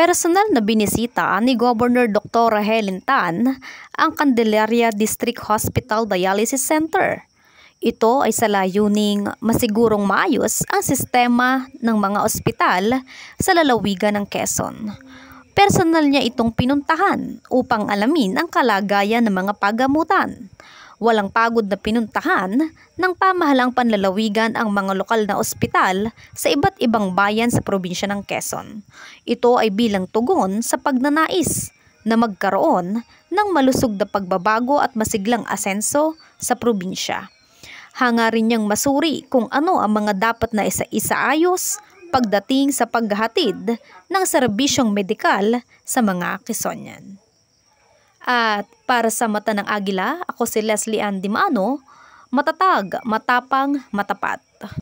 Personal na binisita ni Governor Dr. Helen Tan ang Candelaria District Hospital Dialysis Center. Ito ay sa layuning masigurong maayos ang sistema ng mga ospital sa lalawigan ng Quezon. Personal niya itong pinuntahan upang alamin ang kalagayan ng mga pagamutan Walang pagod na pinuntahan ng pamahalang panlalawigan ang mga lokal na ospital sa iba't ibang bayan sa probinsya ng Quezon. Ito ay bilang tugon sa pagnanais na magkaroon ng malusog na pagbabago at masiglang asenso sa probinsya. Hangarin niyang masuri kung ano ang mga dapat na isa-isaayos pagdating sa paghahatid ng serbisyong medikal sa mga Kisonyan. At para sa mata ng agila, ako si Leslie Ann Dimano, matatag, matapang, matapat.